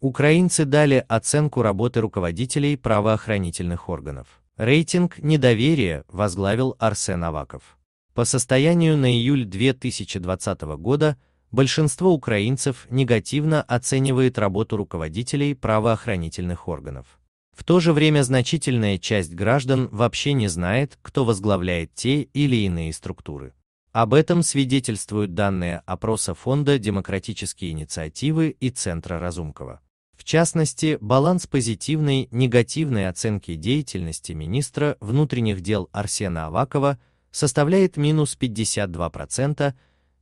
Украинцы дали оценку работы руководителей правоохранительных органов. Рейтинг недоверия возглавил Арсен Аваков. По состоянию на июль 2020 года большинство украинцев негативно оценивает работу руководителей правоохранительных органов. В то же время значительная часть граждан вообще не знает, кто возглавляет те или иные структуры. Об этом свидетельствуют данные опроса Фонда демократические инициативы и Центра Разумкова частности, баланс позитивной, негативной оценки деятельности министра внутренних дел Арсена Авакова составляет минус 52%,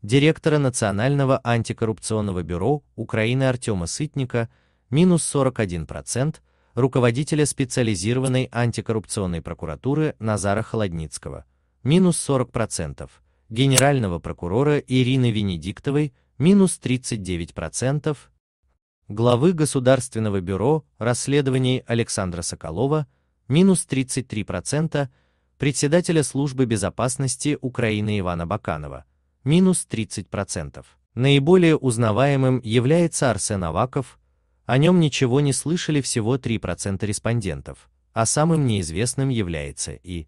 директора Национального антикоррупционного бюро Украины Артема Сытника минус 41%, руководителя специализированной антикоррупционной прокуратуры Назара Холодницкого минус 40%, генерального прокурора Ирины Венедиктовой минус 39%, главы Государственного бюро расследований Александра Соколова, минус 33%, председателя службы безопасности Украины Ивана Баканова, минус 30%. Наиболее узнаваемым является Арсен Аваков, о нем ничего не слышали всего 3% респондентов, а самым неизвестным является и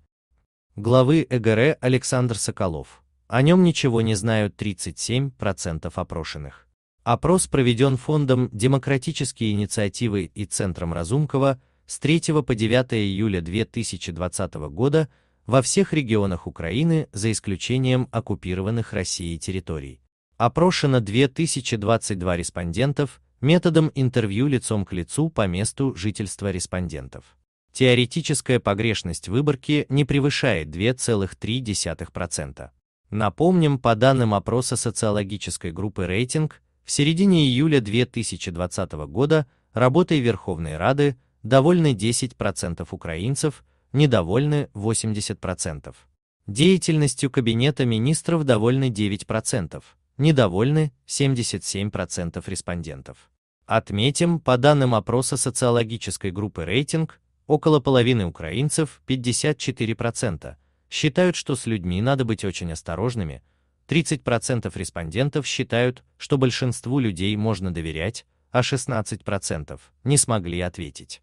главы ЭГР Александр Соколов, о нем ничего не знают 37% опрошенных. Опрос проведен Фондом демократические инициативы и Центром Разумкова с 3 по 9 июля 2020 года во всех регионах Украины за исключением оккупированных Россией территорий. Опрошено 2022 респондентов методом интервью лицом к лицу по месту жительства респондентов. Теоретическая погрешность выборки не превышает 2,3%. Напомним, по данным опроса социологической группы «Рейтинг», в середине июля 2020 года работой Верховной Рады довольны 10% украинцев, недовольны 80%. Деятельностью Кабинета министров довольны 9%, недовольны 77% респондентов. Отметим, по данным опроса социологической группы «Рейтинг», около половины украинцев, 54%, считают, что с людьми надо быть очень осторожными, 30% респондентов считают, что большинству людей можно доверять, а 16% не смогли ответить.